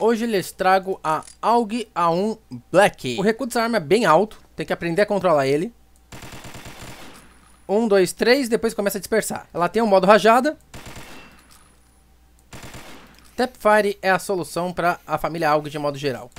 hoje lhes trago a AUG A1 Black. O recuo dessa arma é bem alto, tem que aprender a controlar ele. Um, dois, três, depois começa a dispersar. Ela tem um modo rajada. Tapfire é a solução para a família AUG de modo geral.